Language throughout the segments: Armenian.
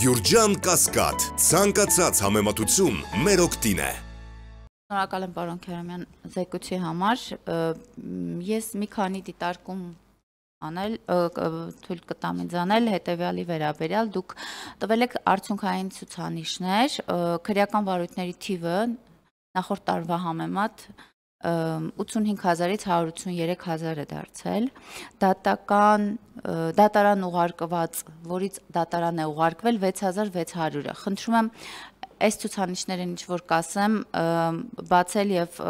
Գյուրջան կասկատ, ծանկացած համեմատություն մեր ոգտին է։ Նորակալ եմ պարոն Քերամյան զեկուցի համար, ես մի քանի դիտարկում անել թույլ կտամ ինձ անել հետեւյալի վերաբերյալ դուք տվել եք արդյունքային ցուցանիշներ քրեական վարույթների թիվը նախորդ տարվա համեմատ 85000-ից 183000 է դարձել։ Դատական դատարան ուղարկված, որից դատարան է ուղարկվել 6600-ը։ Խնդրում եմ այս ցուցանիշներին ինչ որ կասեմ, բացել եւ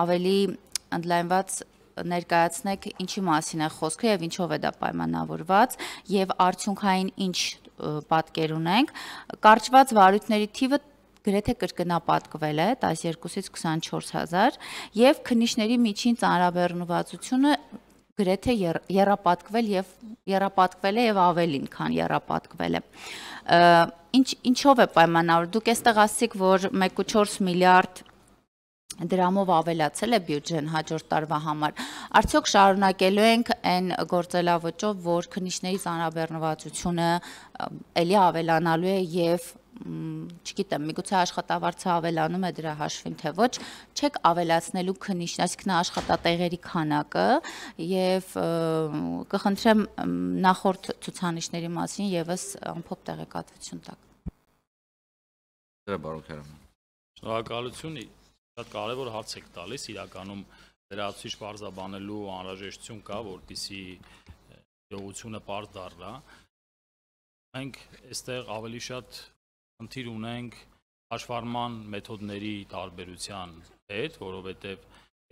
ավելի ընդլայնված ներկայացնեք ինչի մասին է խոսքը եւ ինչով է դա պայմանավորված եւ արդյունքային ինչ պատկեր ունենք։ Կարճված վարույթների թիվը գրեթե կրկնապատկվել է 12-ից 24000 եւ քննիչների միջին ծանրաբեռնվածությունը գրեթե երապատկվել եւ երապատկվել է եւ ավելին, քան երապատկվել է։ Ինչ ինչով է պայմանավորվում։ Դուք էստեղ ասիք, որ 1.4 միլիարդ դրամով ավելացել է բյուջեն հաջորդ տարվա համար։ Արդյոք շարունակելու ենք այն գործելավճով, որ քննիչների ծանրաբեռնվածությունը ելի ավելանալու է եւ չգիտեմ, միգուցե աշխատավարձը ավելանում է դրա հաշվին, թե ոչ, չեք ավելացնելու քնիչն, այսինքն աշխատատեղերի քանակը եւ կխնդրեմ նախորդ ցուցանիշների մասին եւս ամփոփ տեղեկատվություն տակ։ Դրա բարոն քերան։ Շնորհակալություն, շատ կարեւոր հարց եք տալիս, իրականում լրացուցիչ բարձաբանելու անհրաժեշտություն կա, որտիսի իրողությունը բարձ դառնա։ Մենք այստեղ ավելի շատ խնդիր ունենք հաշվառման մեթոդների տարբերության հետ, որովհետև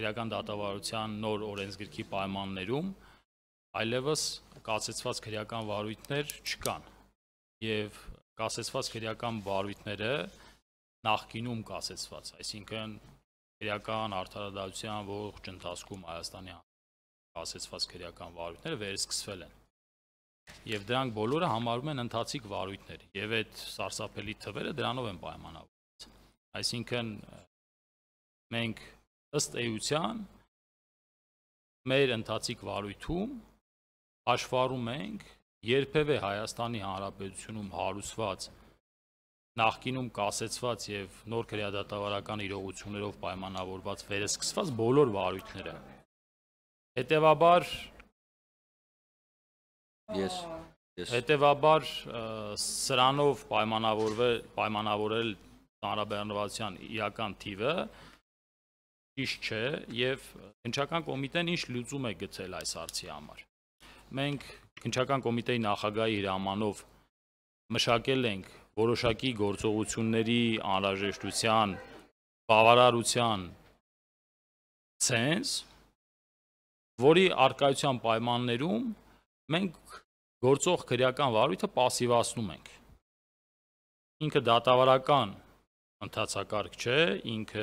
իրական դատավարության նոր օրենսգրքի պայմաններում այլևս կասեցված քրեական վարույթներ չկան եւ կասեցված քրեական վարույթները նախկինում կասեցված, այսինքն քրեական արդարադատության ողջ ընթացքում Հայաստանի կասեցված քրեական վարույթները վերսկսվել են։ Եվ դրանք բոլորը համարում են ընթացիկ վարույթներ։ Եվ այդ սարսափելի թվերը դրանով են պայմանավորված։ Այսինքն մենք ըստ էության մեր ընթացիկ վարույթում աշխարում ենք երբևէ Հայաստանի Հանրապետությունում հարուցված նախկինում կասեցված եւ նոր քրեադատավարական իրողություններով պայմանավորված վերսկսված բոլոր վարույթները։ Հետևաբար Ես ես Հետևաբար սրանով պայմանավորվել պայմանավորել Հանրապետության իրական թիվը ճիշտ չէ եւ քնչական կոմիտեն ինչ լուծում է գցել այս հարցի համար։ Մենք քնչական կոմիտեի նախագահի հրամանով մշակել ենք որոշակի գործողությունների անհրաժեշտության բավարարության ցենս, որի արկայության պայմաններում մենք գործող քրեական վարույթը пассивացնում ենք։ Ինքը դատավարական ընթացակարգ չէ, ինքը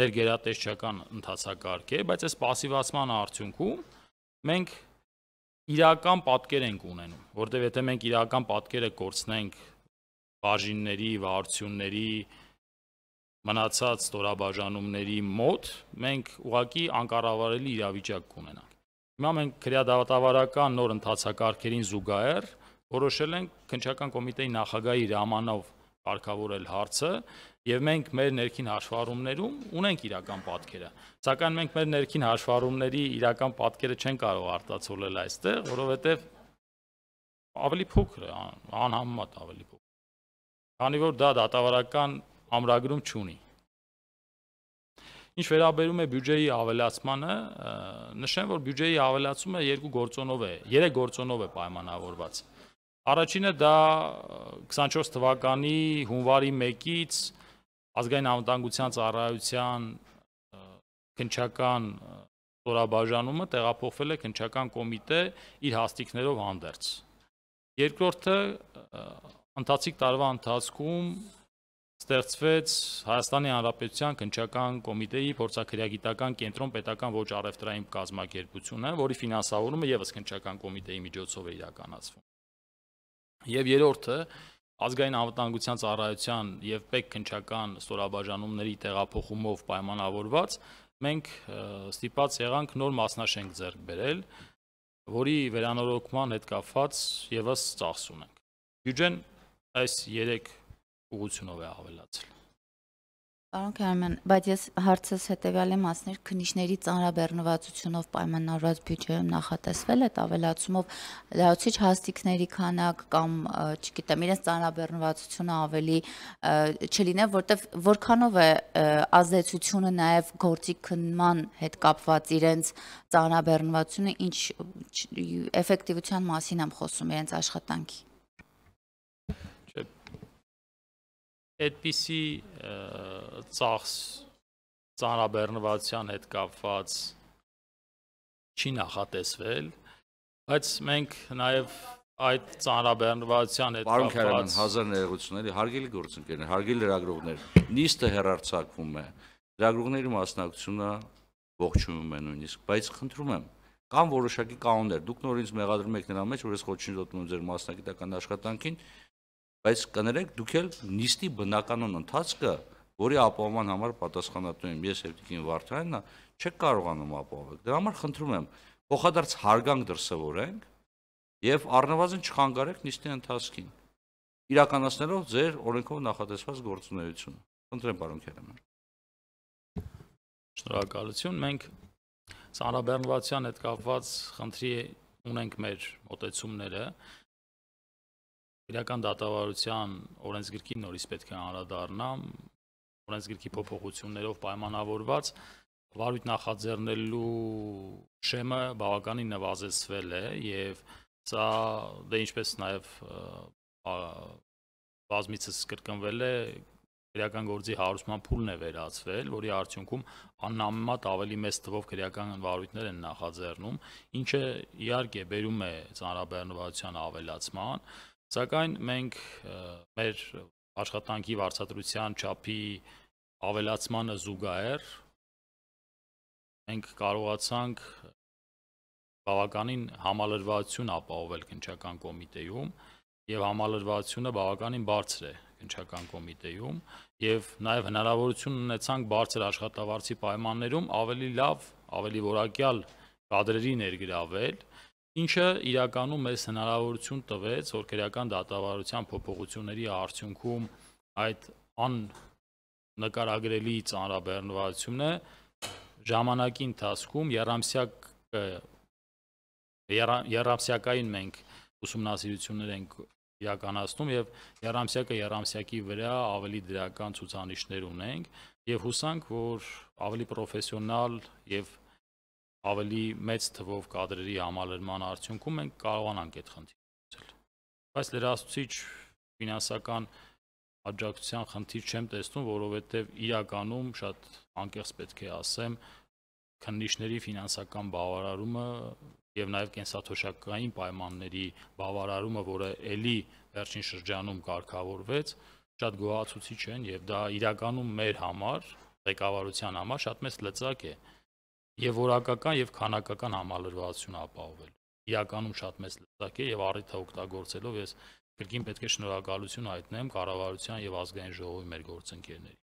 ներգերատեսչական ընթացակարգ է, բայց այս пассивացման արդյունքում մենք իրական պատկեր ենք ունենում, որտեղ եթե մենք իրական պատկերը կորցնենք բաժինների, վարությունների, մնացած ստորաբաժանումների մոտ, մենք ուղակի անկառավարելի իրավիճակ կունենանք։ Հիմա մենք քրեադավատավարական նոր ընթացակարգերին զուգահեռ որոշել ենք քնչական կոմիտեի նախագահի իր ամանով արկավորել հարցը եւ մենք մեր ներքին հաշվառումներում ունենք իրական պատկերը սակայն մենք մեր ներքին հաշվառումների իրական պատկերը չեն կարող արտացոլել այստեղ որովհետեւ ավելի փոքր անհամեմատ ավելի փոքր քանի որ դա դատավարական ամրագրում չունի Ինչ վերաբերում է բյուջեի ավելացմանը, նշեմ, որ բյուջեի ավելացումը երկու գործոնով է, երեք գործոնով է պայմանավորված։ Առաջինը դա 24 թվականի հունվարի 1-ից ազգային անվտանգության ծառայության քնչական ստորաբաժանումը տեղափոխվել է քնչական կոմիտե իր հաստիկներով հանդերձ։ Երկրորդը ընթացիկ տարվա ընթացքում ստեղծվեց Հայաստանի Հանրապետության քնչական կոմիտեի փորձակրագիտական կենտրոն պետական ոչ առևտրային կազմակերպությունը, որի ֆինանսավորումը եւս քնչական կոմիտեի միջոցով է իրականացվում։ Եվ երրորդը ազգային անվտանգության ծառայության եւ ՊԵԿ քնչական ստորաբաժանումների տեղափոխումով պայմանավորված մենք ստիպած եղանք նոր մասնաշենք ձեռք բերել, որի վերանորոգման հետ կապված եւս ծախսում ենք։ Բյուջեն այս 3 ուղությունով է ավելացել։ Պարոն Քարամյան, բայց ես հարցս հետեւյալ եմ ասներ քննիչների ծանրաբեռնվածությունով պայմանավորված բյուջեում նախատեսվել է ավելացումով լրացուցիչ հաստիկների քանակ կամ, չգիտեմ, իրենց ծանրաբեռնվածությունը ավելի չլինե, որտեվ որքանով է ազդեցությունը նաև գործի քննման հետ կապված իրենց ծանրաբեռնվածությունը, ինչ էֆեկտիվության մասին եմ խոսում իրենց աշխատանքի։ այդպիսի ծախս ծանրաբեռնվածության հետ կապված չի նախատեսվել, բայց մենք նաև այդ ծանրաբեռնվածության հետ կապված Պարոն Քարյան, հազար ներողություններ, հարգելի գործընկերներ, հարգելի լրագրողներ, նիստը հերարցակվում է։ Լրագրողների մասնակցությունը ողջունում եմ նույնիսկ, բայց խնդրում եմ կան որոշակի կանոններ։ Դուք նորից մեղադրում եք նրա մեջ, որ ես խոչին դոտում եմ ձեր մասնակիտական աշխատանքին, բայց կներեք դուք էլ նիստի բնականոն ընթացքը, որի ապահովման համար պատասխանատու եմ ես Հովիկին Վարդանյանն, չեք կարողանում ապահովել։ Դրա համար խնդրում եմ փոխադարձ հարգանք դրսևորենք եւ առնվազն չխանգարեք նիստի ընթացքին իրականացնելով ձեր օրենքով նախատեսված գործունեությունը։ Խնդրեմ, պարոն Քերեման։ Շնորհակալություն։ Մենք Սանրաբերնվացյան հետ կապված խնդրի ունենք մեր մտեցումները, իրական դատավարության օրենսգրքի նորից պետք է անդրադառնամ օրենսգրքի փոփոխություններով պայմանավորված վարույթ նախաձեռնելու շեմը բավականին նվազեցվել է եւ սա դե ինչպես նաեւ բազմիցս կրկնվել է քրեական գործի հարուսման փուլն է վերածվել, որի արդյունքում աննամատ ավելի մեծ թվով քրեական վարույթներ են նախաձեռնում, ինչը իհարկե բերում է ծանրաբեռնվածության ավելացման, Սակայն մենք մեր աշխատանքի վարչատրության չափի ավելացմանը զուգահեռ մենք կարողացանք բավականին համալրվածություն ապահովել քնչական կոմիտեյում եւ համալրվածությունը բավականին բարձր է քնչական կոմիտեյում եւ նաեւ հնարավորություն ունեցանք բարձր աշխատավարձի պայմաններում ավելի լավ, ավելի որակյալ կադրերի ներգրավել ինչը իրականում մեզ հնարավորություն տվեց օրգերական դատավարության փոփոխությունների արդյունքում այդ ան նկարագրելի ծանրաբեռնվածությունը ժամանակի ընթացքում երամսյակ երամսյակային մենք ուսումնասիրություններ ենք իրականացնում եւ երամսյակը երամսյակի վրա ավելի դրական ցուցանիշներ ունենք եւ հուսանք որ ավելի պրոֆեսիոնալ եւ ավելի մեծ թվով կադրերի համալրման արդյունքում մենք կարողանանք այդ խնդիրը լուծել։ Բայց լրացուցիչ ֆինանսական աջակցության խնդիր չեմ տեսնում, որովհետև իրականում շատ անկեղծ պետք է ասեմ, քննիչների ֆինանսական բավարարումը եւ նաեւ կենսաթոշակային պայմանների բավարարումը, որը ելի վերջին շրջանում կարգավորվեց, շատ գոհացուցիչ են եւ դա իրականում մեր համար, ղեկավարության համար շատ մեծ լծակ է։ Ա, եւ որակական եւ քանակական համալրվածություն ապահովել։ Իրականում շատ մեծ լծակ է եւ առիթը օգտագործելով ես կրկին պետք է շնորհակալություն հայտնեմ կառավարության եւ ազգային ժողովի մեր գործընկերներին։